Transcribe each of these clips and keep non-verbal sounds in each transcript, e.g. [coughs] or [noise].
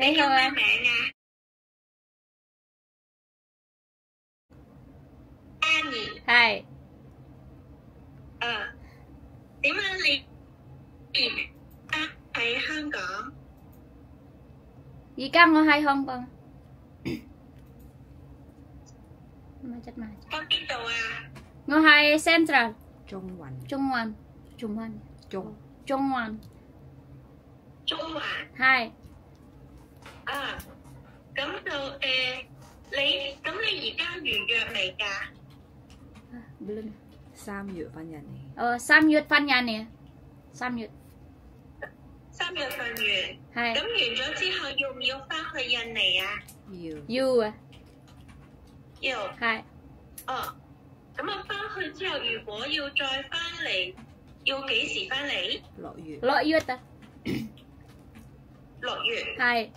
Vậy thôi à. はい。點解你喺香港？而家我喺香港。咪質埋。喺邊度啊？我喺 Central。中環。中環。中環。中。中環。中環。係。啊，咁就诶，你咁你而家完约未噶？三月份人。哦，三月份人嚟，三月，三月份完。系。咁完咗之后，要唔要翻去印尼啊？要。要啊。要。系。哦，咁啊，翻去之后，如果要再翻嚟，要几时翻嚟？六月。六月啊。六月。系。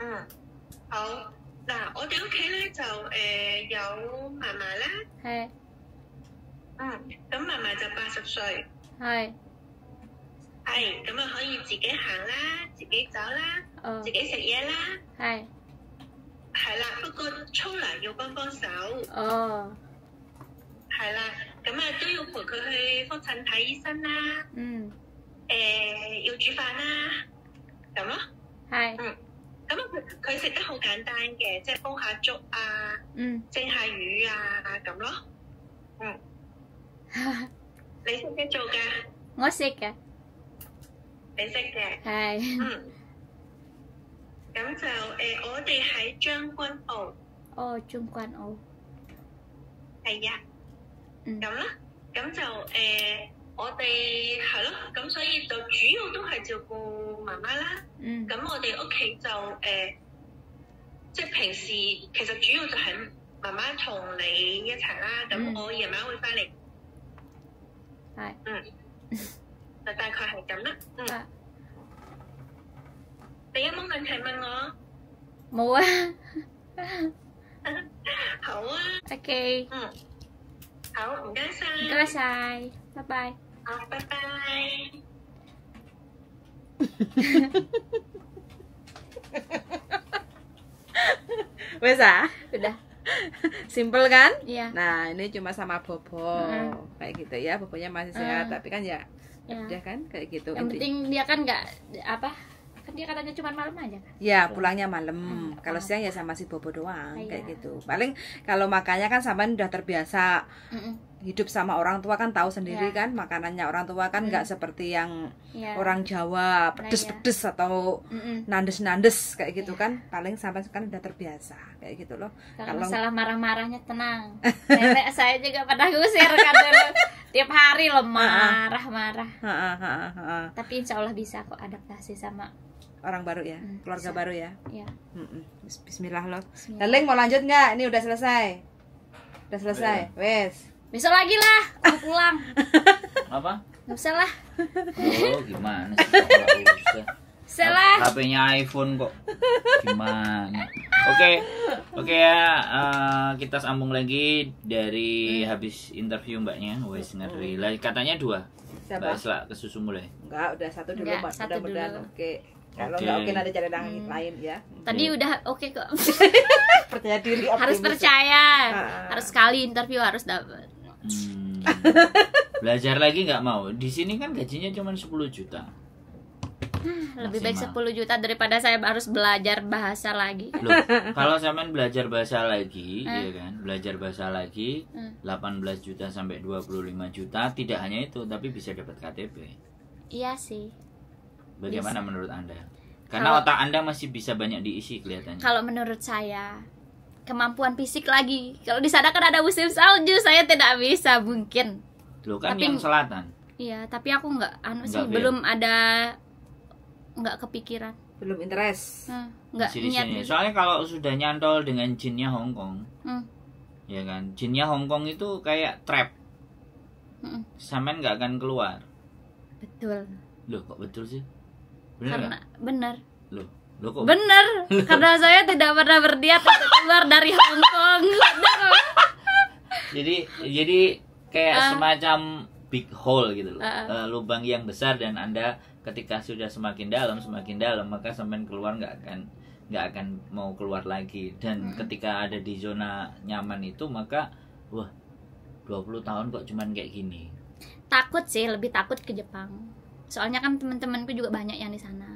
嗯，好嗱，我哋屋企咧就诶有嫲嫲啦，系，嗯，咁嫲嫲就八十岁，系，系咁啊，可以自己行啦，自己走啦，哦，自己食嘢啦，系，系啦，不过粗粮要帮帮手，哦，系啦，咁啊都要陪佢去复诊睇医生啦，嗯，诶要煮饭啦，咁咯，系，嗯。佢食得好簡單嘅，即係煲下粥啊，蒸下魚啊咁咯。嗯，[laughs] 你識識做㗎？我識嘅。你識嘅？係。嗯。咁就誒，我哋喺將軍澳。哦，將軍澳。係啊。嗯。咁咯。咁就誒，我哋係咯。咁所以就主要都係照顧媽媽啦。嗯。咁我哋屋企就誒。即系平时，其实主要就系妈妈同你一齐啦。咁我夜晚会翻嚟。系。嗯。嗱，大概系咁啦。嗯。你有冇问题问我？冇啊。[laughs] 好啊。OK。嗯。好，唔该晒。唔该晒，拜拜。好，拜拜。Wes ah? Udah. [laughs] Simpel kan? Iya. Nah, ini cuma sama bobo. -hmm. Kayak gitu ya, bobonya masih sehat, hmm. tapi kan ya Ya. Udah kan kayak gitu. Yang penting dia kan nggak apa kan dia katanya cuma malam aja kan ya iya. pulangnya malam hmm, kalau siang ya sama si bobo doang Ayah. kayak gitu paling kalau makannya kan sama udah terbiasa mm -mm. hidup sama orang tua kan tahu sendiri yeah. kan makanannya orang tua kan nggak mm. seperti yang yeah. orang Jawa nah, iya. pedes-pedes atau nandes-nandes kayak gitu yeah. kan paling sampai kan udah terbiasa kayak gitu loh kalau, salah marah-marahnya tenang [laughs] nenek saya juga pada gusir kan tiap hari loh marah-marah tapi insya Allah bisa kok adaptasi sama orang baru ya hmm, keluarga bisa. baru ya, ya. Hmm, Bismillah loh Darling mau lanjut nggak ini udah selesai udah selesai oh, wes besok lagi lah mau pulang [laughs] apa nggak usah lah oh gimana sih [laughs] Salah. HP-nya iPhone kok. Gimana? Oke. Okay. Oke okay, ya, uh, kita sambung lagi dari hmm. habis interview mbaknya. Wes hmm. ngeri. Katanya dua. Siapa? Mbak Isla, susu mulai. Enggak, udah satu dulu, Enggak, Mbak. Satu dulu. Oke. Okay. Kalau nggak oke nanti cari yang hmm. lain ya. Tadi udah oke okay kok. [laughs] percaya diri. Optimis. Harus ya. percaya. Ah. Harus sekali interview harus dapat. Hmm. Belajar lagi nggak mau. Di sini kan gajinya cuma 10 juta. Lebih baik 10 juta daripada saya harus belajar bahasa lagi. Loh, kalau sampean belajar bahasa lagi, eh. ya kan? Belajar bahasa lagi hmm. eh. 18 juta sampai 25 juta, tidak hanya itu, tapi bisa dapat KTP. Iya sih. Bagaimana yes. menurut Anda? Karena kalau, otak Anda masih bisa banyak diisi kelihatannya. Kalau menurut saya, kemampuan fisik lagi. Kalau di sana kan ada musim salju, saya tidak bisa mungkin. Loh kan tapi, yang selatan. Iya, tapi aku nggak anu sih belum ada nggak kepikiran. Belum interest. Hmm, nggak niat. Soalnya kalau sudah nyantol dengan jinnya Hong Kong. Hmm. Ya kan, jinnya Hong Kong itu kayak trap. Hmm. Samen nggak akan keluar. Betul. Loh kok betul sih? bener karena gak? bener loh Loh kok? Bener, Loh. [laughs] karena saya tidak pernah berdiet keluar dari Hong Kong. [laughs] jadi jadi kayak uh, semacam big hole gitu loh. Uh, uh, lubang yang besar dan Anda ketika sudah semakin dalam, semakin dalam, maka sampai keluar nggak akan nggak akan mau keluar lagi. Dan hmm. ketika ada di zona nyaman itu maka wah 20 tahun kok cuman kayak gini. Takut sih, lebih takut ke Jepang soalnya kan teman-temanku juga banyak yang di sana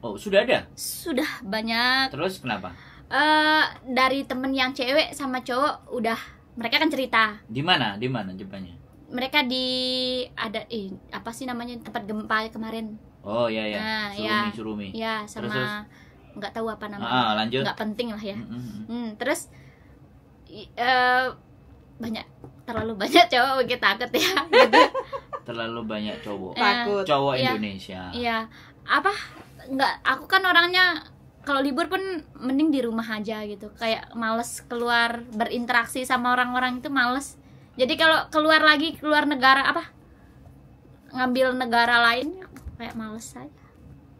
oh sudah ada sudah banyak terus kenapa uh, dari temen yang cewek sama cowok udah mereka kan cerita di mana di mana jempanya mereka di ada eh apa sih namanya tempat gempa kemarin oh ya ya nah, surumi ya, surumi ya sama nggak tahu apa namanya ah, ah, lanjut nggak penting lah ya mm -hmm. hmm, terus uh, banyak terlalu banyak cowok kita takut ya gitu. [laughs] terlalu banyak cowok eh, takut cowok iya, Indonesia iya apa nggak aku kan orangnya kalau libur pun mending di rumah aja gitu kayak males keluar berinteraksi sama orang-orang itu males jadi kalau keluar lagi keluar negara apa ngambil negara lain kayak males aja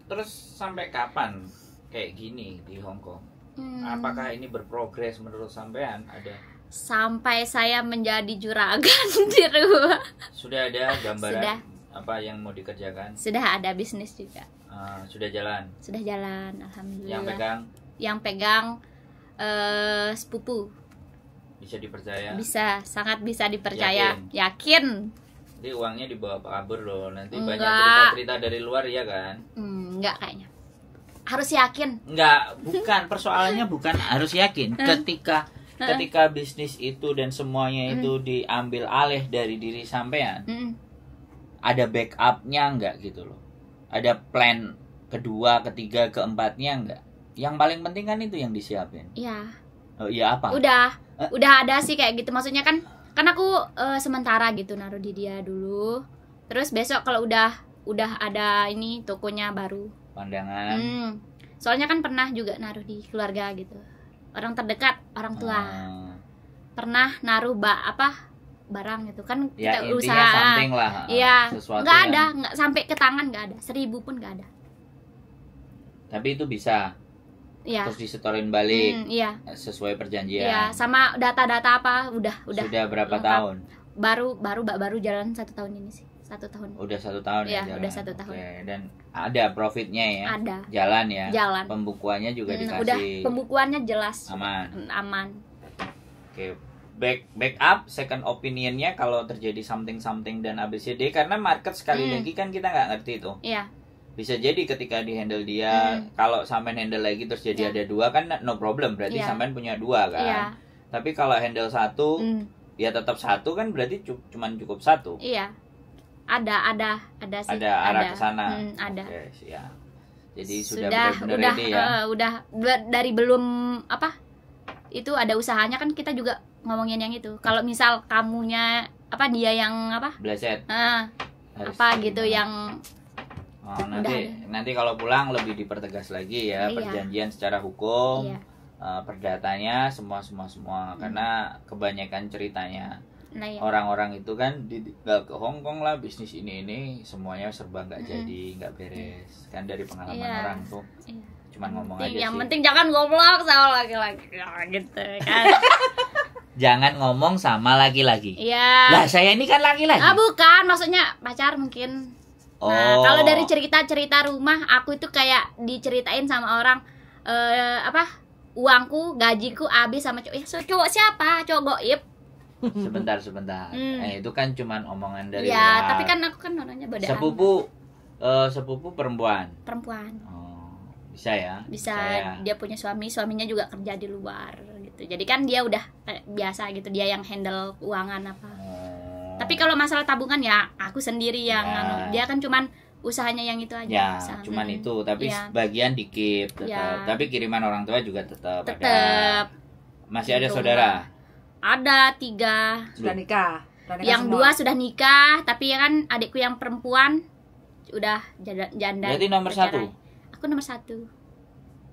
terus sampai kapan kayak gini di Hong Kong hmm. apakah ini berprogres menurut sampean ada sampai saya menjadi juragan [laughs] di rumah. Sudah ada gambaran sudah. apa yang mau dikerjakan? Sudah ada bisnis juga. Uh, sudah jalan. Sudah jalan, alhamdulillah. Yang pegang? Yang pegang uh, sepupu. Bisa dipercaya? Bisa, sangat bisa dipercaya. Yakin. Yakin. Jadi uangnya dibawa Pak Abur loh. Nanti Enggak. banyak cerita-cerita dari luar ya kan? Hmm, enggak kayaknya harus yakin. Enggak, bukan persoalannya bukan harus yakin. Ketika ketika bisnis itu dan semuanya itu diambil alih dari diri sampean mm. ada backupnya nggak gitu loh ada plan kedua ketiga keempatnya nggak yang paling penting kan itu yang disiapin iya oh iya apa udah eh? udah ada sih kayak gitu maksudnya kan Karena aku uh, sementara gitu naruh di dia dulu terus besok kalau udah udah ada ini tokonya baru pandangan hmm. soalnya kan pernah juga naruh di keluarga gitu orang terdekat orang tua uh, pernah naruh ba apa barang gitu kan ya, kita usaha lah iya nggak ada nggak sampai ke tangan nggak ada seribu pun nggak ada tapi itu bisa ya. terus disetorin balik hmm, ya. sesuai perjanjian ya sama data-data apa udah udah sudah berapa lengkap. tahun baru baru baru jalan satu tahun ini sih satu tahun udah satu tahun ya, ya jalan. udah satu tahun Oke. dan ada profitnya ya ada jalan ya jalan pembukuannya juga hmm, dikasih udah pembukuannya jelas aman hmm, aman Oke back back up second opinionnya kalau terjadi something something dan abcd karena market sekali hmm. lagi kan kita nggak ngerti itu yeah. Iya. bisa jadi ketika di handle dia hmm. kalau sampean handle lagi terus jadi yeah. ada dua kan no problem berarti yeah. sampean punya dua kan yeah. tapi kalau handle satu hmm. ya tetap satu kan berarti cuman cukup satu iya ada ada ada sih ada arah ada. ke sana hmm, ada okay, siap. jadi sudah sudah bener udah ya? uh, udah dari belum apa itu ada usahanya kan kita juga ngomongin yang itu kalau misal kamunya apa dia yang apa Blaset. uh, eh, apa gitu yang oh, nanti udah. nanti kalau pulang lebih dipertegas lagi ya iya. perjanjian secara hukum iya. uh, perdatanya semua semua semua hmm. karena kebanyakan ceritanya nah, iya. orang-orang itu kan tinggal ke Hong Kong lah bisnis ini ini semuanya serba nggak hmm. jadi nggak beres kan dari pengalaman yeah. orang tuh yeah. cuman ngomong penting, aja yang sih. penting jangan goblok sama laki-laki ya, gitu kan [laughs] jangan ngomong sama laki-laki iya yeah. lah saya ini kan laki-laki ah bukan maksudnya pacar mungkin nah, oh. nah kalau dari cerita-cerita rumah aku itu kayak diceritain sama orang eh, apa uangku gajiku habis sama cowok ya, cowok siapa cowok goib [laughs] sebentar sebentar hmm. eh itu kan cuman omongan dari ya luar. tapi kan aku kan orangnya beda. sepupu uh, sepupu perempuan perempuan oh, bisa ya bisa, bisa ya. dia punya suami suaminya juga kerja di luar gitu jadi kan dia udah eh, biasa gitu dia yang handle keuangan apa oh. tapi kalau masalah tabungan ya aku sendiri yang ya. Anu. dia kan cuman usahanya yang itu aja. Ya, usaha. cuman hmm. itu, tapi ya. bagian dikit tetap. Ya. Tapi kiriman orang tua juga tetap. Ya tetap. Kan? Masih ada gitu. saudara. Ada tiga. Sudah nikah. Sudah yang semua. dua sudah nikah, tapi ya kan adikku yang perempuan udah janda. Berarti nomor bercerai. satu. Aku nomor satu.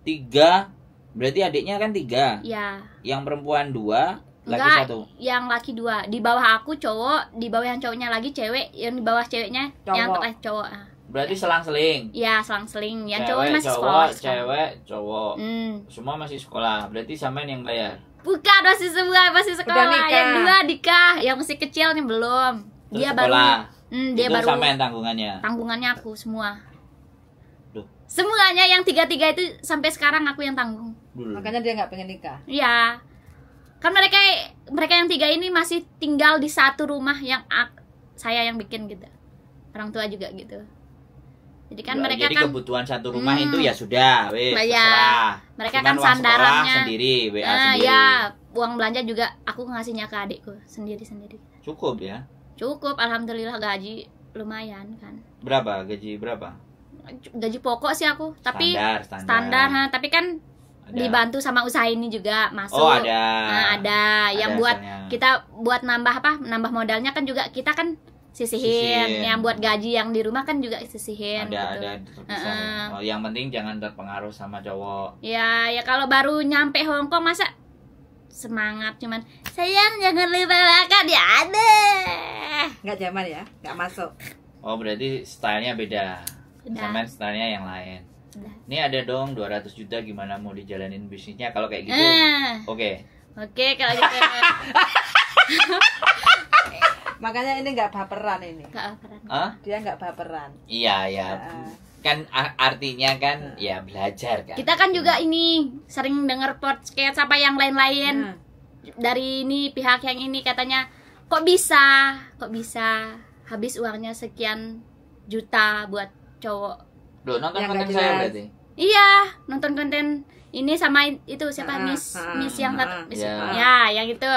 Tiga, berarti adiknya kan tiga. Iya. Yang perempuan dua, laki satu. Yang laki dua. Di bawah aku cowok, di bawah yang cowoknya lagi cewek, yang di bawah ceweknya cowok. yang terakhir cowok. Berarti selang-seling. Ya selang-seling. Yang cewek, cowok masih cowok, sekolah, Cewek, cowok. Hmm. Semua masih sekolah. Berarti samain yang bayar. Bukan masih semua masih sekolah. Yang dua nikah, yang masih kecil nih belum. Terus dia sekolah. baru. Hmm, dia itu baru. Sama yang tanggungannya. Tanggungannya aku semua. Semuanya yang tiga-tiga itu sampai sekarang aku yang tanggung. Makanya dia nggak pengen nikah. Iya. Kan mereka mereka yang tiga ini masih tinggal di satu rumah yang saya yang bikin gitu. Orang tua juga gitu. Jadi kan mereka Jadi kan kebutuhan satu rumah hmm, itu ya sudah, terserah. Mereka Cuman kan sandarannya sendiri, WA nah, sendiri. Ya, uang belanja juga aku ngasihnya ke adikku sendiri-sendiri. Cukup ya? Cukup, alhamdulillah gaji lumayan kan. Berapa gaji berapa? Gaji pokok sih aku, tapi standar, standar. standar ha, tapi kan ada. dibantu sama usaha ini juga masuk. Oh, ada. Nah, ada yang buat misalnya. kita buat nambah apa? Nambah modalnya kan juga kita kan sisihin. sisihin yang buat gaji yang di rumah kan juga sisihin ada gitu. ada terpisah uh -uh. yang penting jangan terpengaruh sama cowok ya ya kalau baru nyampe Hongkong masa semangat cuman sayang jangan lupa makan ya ada nggak zaman ya nggak masuk oh berarti stylenya beda sama stylenya yang lain Udah. ini ada dong 200 juta gimana mau dijalanin bisnisnya kalau kayak gitu eh. oke uh. oke okay. okay, kalau gitu [laughs] Makanya ini nggak baperan ini. Nggak baperan. Dia nggak baperan. Iya ya. Uh, kan artinya kan uh. ya belajar kan. Kita kan juga ini sering dengar podcast apa yang lain-lain. Hmm. Dari ini pihak yang ini katanya kok bisa, kok bisa habis uangnya sekian juta buat cowok. Duh, nonton yang konten saya berarti. Iya, nonton konten ini sama itu siapa uh, Miss uh, Miss yang satu Miss yeah. ya yang ya itu.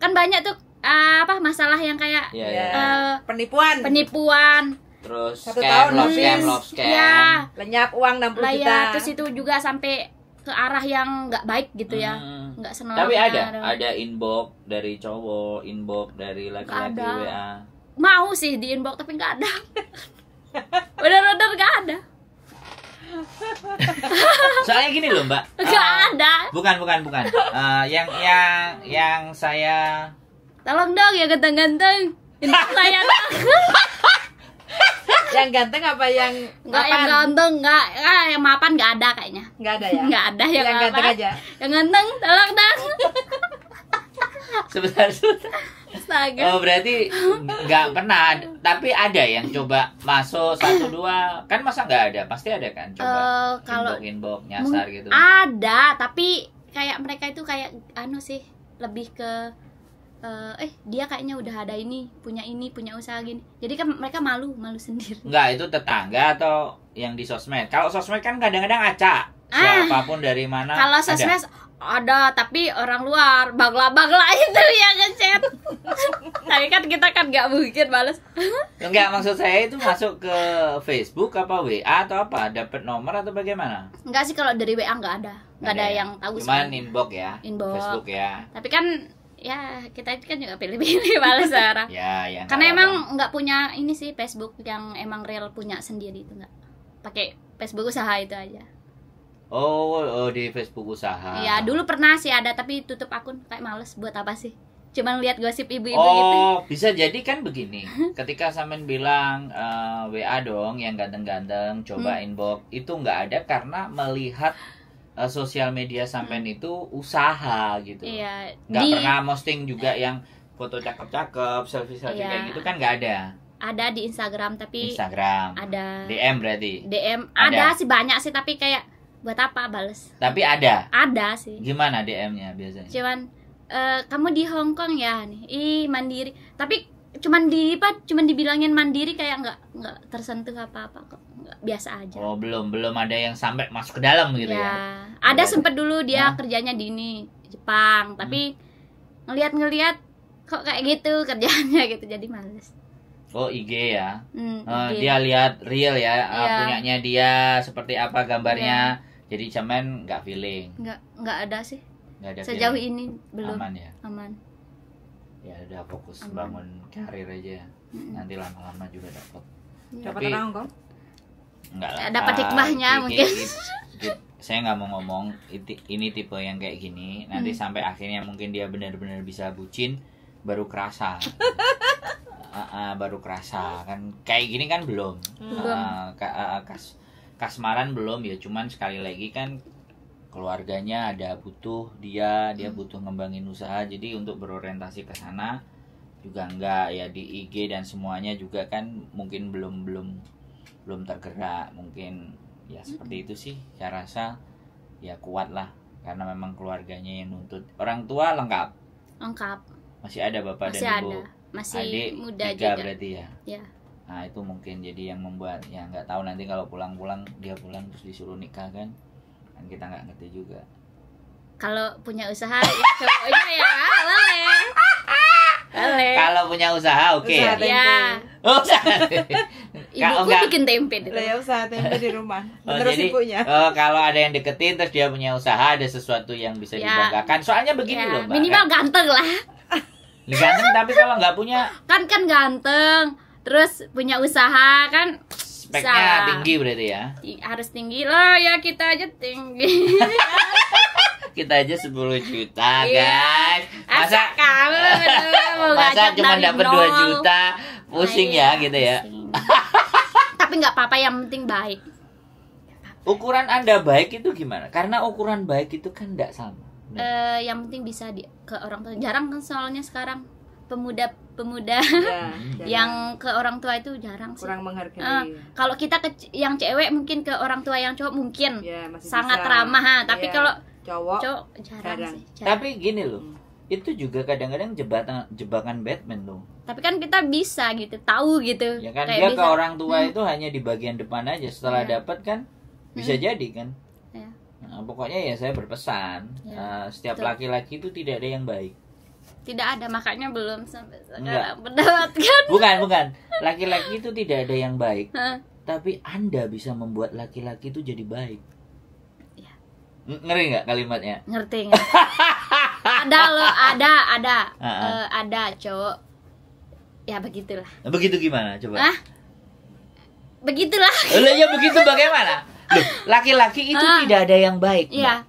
Kan banyak tuh uh, apa masalah yang kayak yeah, yeah. Uh, penipuan penipuan terus satu scam, tahun love scam, love scam. Ya, lenyap uang 60 ya, juta. Laya, terus itu juga sampai ke arah yang nggak baik gitu ya. Hmm. nggak hmm. senang. Tapi ada, ada, gitu. ada inbox dari cowok, inbox dari laki-laki WA. Mau sih di inbox tapi nggak ada. Bener-bener nggak ada. Soalnya gini loh, Mbak. nggak uh, ada. Bukan, bukan, bukan. Uh, yang yang yang saya tolong dong ya ganteng-ganteng [laughs] saya yang ganteng apa yang nggak yang ganteng nggak ah, yang mapan nggak ada kayaknya nggak ada ya nggak ada yang, yang ganteng aja yang ganteng tolong dong sebentar sebentar Oh berarti nggak pernah, tapi ada yang coba masuk satu dua, kan masa nggak ada? Pasti ada kan? Coba uh, kalau inbox, inbox nyasar gitu. Ada, tapi kayak mereka itu kayak anu sih lebih ke Eh, eh dia kayaknya udah ada ini punya ini punya usaha gini jadi kan mereka malu malu sendiri nggak itu tetangga atau yang di sosmed kalau sosmed kan kadang-kadang acak ah, siapapun dari mana kalau sosmed ada. ada tapi orang luar bagla bagla [laughs] itu yang ngechat tapi kan kita kan nggak mungkin balas nggak maksud saya itu masuk ke Facebook apa WA atau apa dapat nomor atau bagaimana nggak sih kalau dari WA nggak ada nggak ada, ya? yang tahu cuman inbox ya inbox Facebook ya tapi kan ya kita itu kan juga pilih-pilih malah [laughs] sekarang ya, ya, karena emang nggak punya ini sih Facebook yang emang real punya sendiri itu nggak pakai Facebook usaha itu aja oh, oh di Facebook usaha ya dulu pernah sih ada tapi tutup akun kayak males buat apa sih cuma lihat gosip ibu-ibu oh, gitu. Oh, bisa jadi kan begini. [laughs] Ketika Samen bilang uh, eh, WA dong yang ganteng-ganteng coba hmm. inbox, itu nggak ada karena melihat uh, sosial media sampean hmm. itu usaha gitu iya. nggak di... pernah posting juga yang foto cakep-cakep selfie selfie iya. kayak gitu kan nggak ada ada di Instagram tapi Instagram ada DM berarti DM ada, ada sih banyak sih tapi kayak buat apa bales tapi ada ada sih gimana DM-nya biasanya cuman uh, kamu di Hong Kong ya nih ih mandiri tapi cuman di apa cuman dibilangin mandiri kayak nggak nggak tersentuh apa apa kok nggak biasa aja oh belum belum ada yang sampai masuk ke dalam gitu ya, ya. ada iya, sempet dulu dia Hah? kerjanya di ini Jepang hmm. tapi hmm. ngelihat ngeliat kok kayak gitu kerjanya [laughs] gitu jadi males oh IG ya hmm, uh, dia lihat real ya yeah. uh, iya. punyanya dia seperti apa gambarnya yeah. jadi cemen nggak feeling nggak nggak ada sih nggak ada sejauh feeling. ini belum aman ya aman ya udah fokus Amin. bangun karir aja nanti lama-lama juga dapat dapat orang kok nggak dapat hikmahnya di, mungkin di, di, saya nggak mau ngomong ini tipe yang kayak gini nanti hmm. sampai akhirnya mungkin dia benar-benar bisa bucin baru kerasa uh, [laughs] uh, baru kerasa kan kayak gini kan belum, belum. Uh, ka, uh, kas kasmaran belum ya cuman sekali lagi kan keluarganya ada butuh dia dia hmm. butuh ngembangin usaha jadi untuk berorientasi ke sana juga enggak ya di IG dan semuanya juga kan mungkin belum belum belum tergerak mungkin ya seperti hmm. itu sih saya rasa ya kuat lah karena memang keluarganya yang nuntut orang tua lengkap lengkap masih ada bapak masih dan ada. ibu masih adik muda tiga juga. berarti ya ya nah itu mungkin jadi yang membuat ya nggak tahu nanti kalau pulang-pulang dia pulang terus disuruh nikah kan kan kita nggak ngerti juga kalau punya usaha ya [laughs] cowoknya ya boleh boleh kalau punya usaha oke okay. usaha ya [laughs] oh, usaha [laughs] ibuku enggak. bikin tempe di ya, rumah. usaha tempe di rumah oh, terus jadi, ibunya oh, eh, kalau ada yang deketin terus dia punya usaha ada sesuatu yang bisa ya. dibanggakan soalnya begini ya. loh mbak minimal ganteng lah ganteng tapi kalau nggak punya kan kan ganteng terus punya usaha kan Speknya tinggi berarti ya. Harus tinggi lah ya kita aja tinggi. [laughs] kita aja 10 juta iya. guys. Masa kamu [laughs] masa cuma dapat 2 juta pusing iya, ya gitu ya. Tapi nggak apa-apa yang penting baik. Ukuran Anda baik itu gimana? Karena ukuran baik itu kan nggak sama. Uh, yang penting bisa di, ke orang tua. Jarang kan soalnya sekarang pemuda pemuda ya, [laughs] yang ke orang tua itu jarang sih. menghargai. Uh, kalau kita ke yang cewek mungkin ke orang tua yang cowok mungkin ya, masih sangat bisa. ramah, tapi ya. kalau cowok, cowok jarang, Sih, jarang. Tapi gini loh. Hmm. Itu juga kadang-kadang jebakan jebakan Batman loh. Tapi kan kita bisa gitu, tahu gitu. Ya kan Kayak dia bisa. ke orang tua hmm. itu hanya di bagian depan aja. Setelah ya. dapat kan hmm. bisa hmm. jadi kan. Ya. Nah, pokoknya ya saya berpesan ya, uh, setiap laki-laki itu tidak ada yang baik tidak ada makanya belum sampai sekarang mendapatkan bukan bukan laki-laki itu tidak ada yang baik tapi anda bisa membuat laki-laki itu jadi baik ya. ngeri nggak kalimatnya ngerti nggak [laughs] ada lo ada ada eh, ada cowok ya begitulah nah, begitu gimana coba begitulah Loh, ya begitu bagaimana laki-laki itu tidak ada yang baik iya.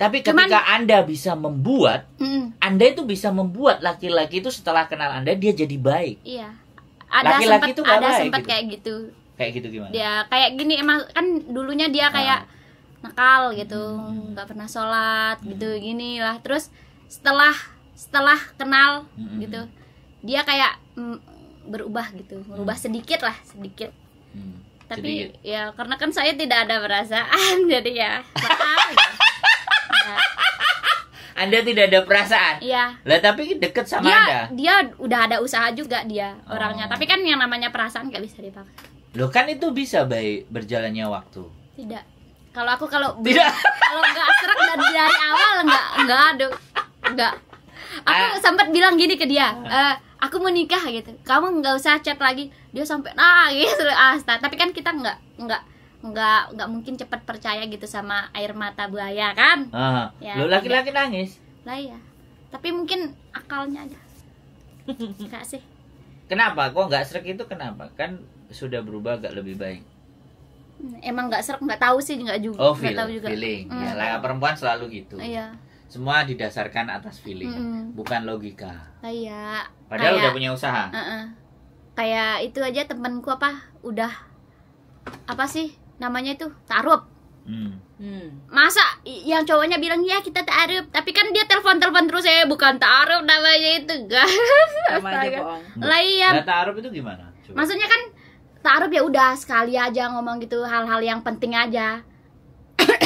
Tapi ketika Cuman, Anda bisa membuat, mm. Anda itu bisa membuat laki-laki itu setelah kenal Anda dia jadi baik. Iya. Ada laki-laki itu ada sempat gitu. kayak gitu. Kayak gitu gimana? Ya kayak gini emang kan dulunya dia ah. kayak ah. nakal gitu, mm. nggak hmm. pernah sholat hmm. gitu gini lah. Terus setelah setelah kenal hmm. gitu, dia kayak mm, berubah gitu, berubah hmm. sedikit lah sedikit. Hmm. Tapi sedikit. ya karena kan saya tidak ada perasaan [laughs] jadi ya maaf. Gitu. Nah. Anda tidak ada perasaan. Iya. Lah tapi deket sama dia, Anda. Dia udah ada usaha juga dia orangnya. Oh. Tapi kan yang namanya perasaan gak bisa dipakai. Loh kan itu bisa baik berjalannya waktu. Tidak. Kalau aku kalau [laughs] tidak kalau nggak serak dari, dari awal nggak nggak ada nggak. Aku ah. sempat bilang gini ke dia. E, aku mau nikah gitu kamu nggak usah chat lagi dia sampai nangis udah gitu. ah tapi kan kita nggak nggak nggak nggak mungkin cepat percaya gitu sama air mata buaya kan ah, ah. ya, lo laki-laki nangis lah ya tapi mungkin akalnya aja [laughs] enggak sih kenapa kok nggak serik itu kenapa kan sudah berubah agak lebih baik hmm, emang nggak serik nggak tahu sih nggak juga oh, feel, tahu juga feeling mm. ya lah perempuan selalu gitu iya semua didasarkan atas feeling mm. bukan logika ya padahal kayak, udah punya usaha uh -uh. kayak itu aja temanku apa udah apa sih namanya itu tarub hmm. hmm. Masa yang cowoknya bilang ya kita taruh, tapi kan dia telepon telepon terus ya bukan taruh namanya itu guys. Lah iya. Nah, itu gimana? Coba. Maksudnya kan taruh ya udah sekali aja ngomong gitu hal-hal yang penting aja. [coughs]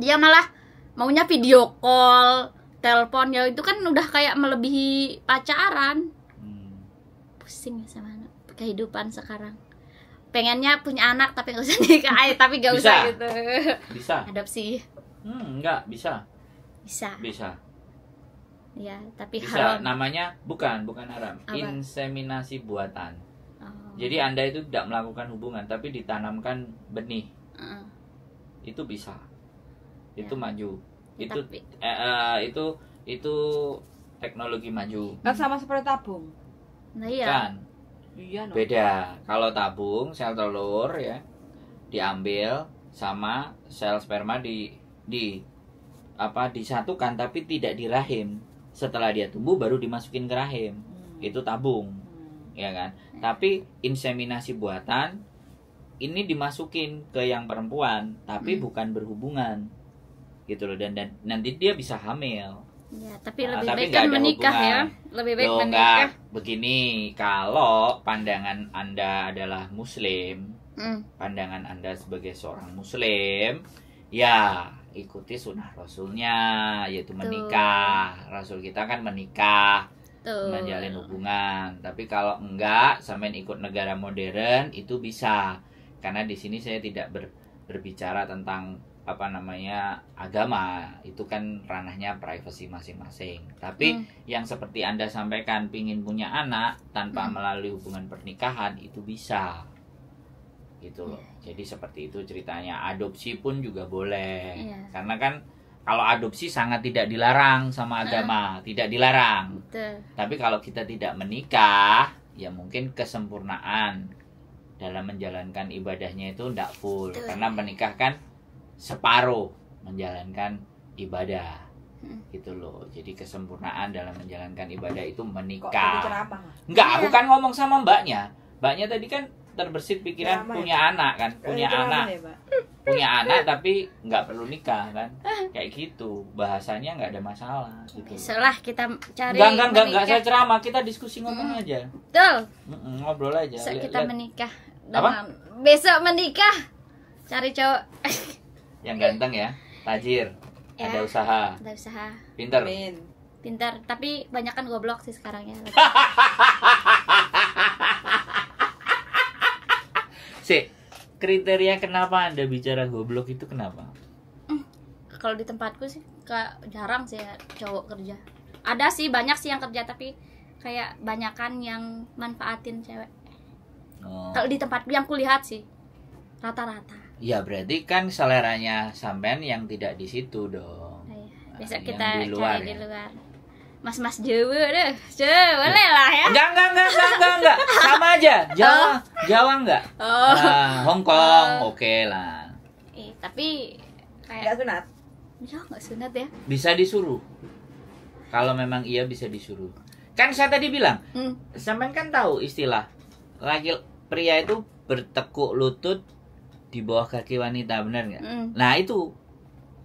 dia malah maunya video call, telepon ya itu kan udah kayak melebihi pacaran. Hmm. Pusing ya sama kehidupan sekarang pengennya punya anak tapi nggak usah nikah tapi nggak usah gitu bisa adopsi hmm, nggak bisa bisa bisa ya tapi bisa. haram namanya bukan bukan haram Apa? inseminasi buatan oh. jadi anda itu tidak melakukan hubungan tapi ditanamkan benih uh. itu bisa iya. itu maju ya, itu tapi... eh, uh, itu itu teknologi maju kan sama seperti tabung nah iya kan Iya, no. Beda. Kalau tabung sel telur ya diambil sama sel sperma di di apa disatukan tapi tidak di rahim. Setelah dia tumbuh baru dimasukin ke rahim. Hmm. Itu tabung. Hmm. Ya kan? Tapi inseminasi buatan ini dimasukin ke yang perempuan tapi hmm. bukan berhubungan gitu loh dan, dan nanti dia bisa hamil Iya, nah, kan ya, tapi lebih baik kan menikah hubungan. ya. Lebih baik Loh, menikah. Enggak. Begini, kalau pandangan Anda adalah muslim, hmm. pandangan Anda sebagai seorang muslim, ya ikuti sunnah rasulnya yaitu Tuh. menikah. Rasul kita kan menikah. Tuh. Menjalin hubungan. Tapi kalau enggak, sampai ikut negara modern itu bisa. Karena di sini saya tidak ber, berbicara tentang apa namanya agama itu kan ranahnya privasi masing-masing tapi hmm. yang seperti anda sampaikan pingin punya anak tanpa hmm. melalui hubungan pernikahan itu bisa gitu loh yeah. jadi seperti itu ceritanya adopsi pun juga boleh yeah. karena kan kalau adopsi sangat tidak dilarang sama hmm. agama uh. tidak dilarang Betul. tapi kalau kita tidak menikah ya mungkin kesempurnaan dalam menjalankan ibadahnya itu tidak full Betul. karena menikah kan separuh menjalankan ibadah hmm. gitu loh jadi kesempurnaan dalam menjalankan ibadah itu menikah Kok, nggak aku iya. kan ngomong sama mbaknya mbaknya tadi kan terbersit pikiran Drama, ya? punya ya? anak kan eh, punya anak ya, punya anak tapi nggak perlu nikah kan eh. kayak gitu bahasanya nggak ada masalah gitu setelah kita cari nggak nggak nggak saya ceramah kita diskusi ngomong hmm. aja betul ngobrol aja Besok kita menikah besok menikah cari cowok [laughs] yang ganteng ya tajir ya, ada usaha ada usaha pinter tapi banyak kan goblok sih sekarang ya [laughs] sih kriteria kenapa anda bicara goblok itu kenapa hmm, kalau di tempatku sih kak jarang sih ya cowok kerja ada sih banyak sih yang kerja tapi kayak banyakan yang manfaatin cewek oh. kalau di tempat yang kulihat sih rata-rata Ya berarti kan seleranya sampean yang tidak di situ dong. Bisa yang kita di luar, cari ya. di luar. Mas-mas Jawa deh. Jawa lah ya. Enggak, enggak, enggak, enggak, enggak, enggak. [laughs] Sama aja. Jawa, oh. Jawa enggak. Oh. Nah, Hong Kong oh. oke okay lah. Eh, tapi kayak enggak sunat. Ya, enggak sunat ya. Bisa disuruh. Kalau memang iya bisa disuruh. Kan saya tadi bilang, hmm. sampean kan tahu istilah laki pria itu bertekuk lutut di bawah kaki wanita benar nggak mm. nah itu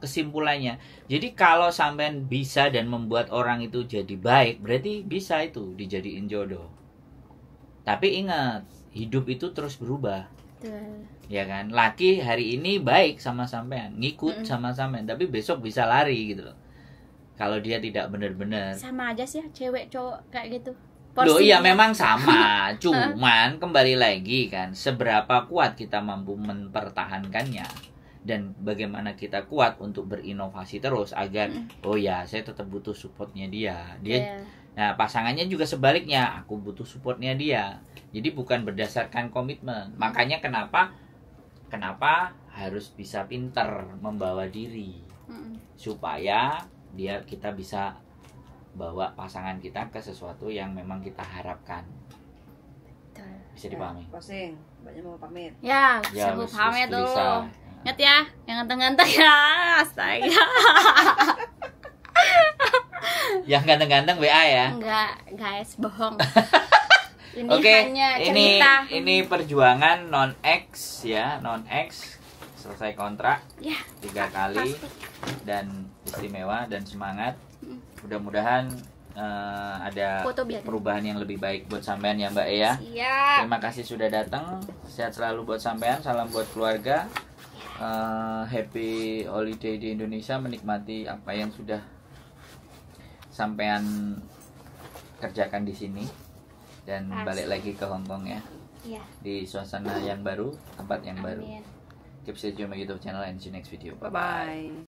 kesimpulannya jadi kalau sampean bisa dan membuat orang itu jadi baik berarti bisa itu dijadiin jodoh tapi ingat hidup itu terus berubah Betul. ya kan laki hari ini baik sama sampean ngikut mm. sama sampean tapi besok bisa lari gitu loh kalau dia tidak benar-benar sama aja sih cewek cowok kayak gitu Loh iya ya? memang sama, [laughs] cuman kembali lagi kan seberapa kuat kita mampu mempertahankannya dan bagaimana kita kuat untuk berinovasi terus agar oh ya saya tetap butuh supportnya dia. Dia yeah. nah pasangannya juga sebaliknya, aku butuh supportnya dia. Jadi bukan berdasarkan komitmen. Makanya kenapa kenapa harus bisa pinter membawa diri supaya dia kita bisa bawa pasangan kita ke sesuatu yang memang kita harapkan bisa dipahami eh, closing banyak mau pamit ya, ya bisa gue pamit dulu ingat ya yang ganteng-ganteng ya saya [laughs] yang ganteng-ganteng WA ya enggak guys bohong [laughs] ini okay, hanya ini, ini perjuangan non X ya non X selesai kontrak ya, tiga kali pasti. dan istimewa dan semangat mudah-mudahan uh, ada perubahan yang lebih baik buat sampean ya Mbak Eya. Siap. Terima kasih sudah datang. Sehat selalu buat sampean. Salam buat keluarga. Uh, happy holiday di Indonesia. Menikmati apa yang sudah sampean kerjakan di sini dan Asli. balik lagi ke Hong Kong ya. Iya. Di suasana yang baru, tempat yang Amin. baru. Keep stay tune my YouTube channel and see you next video. Bye bye.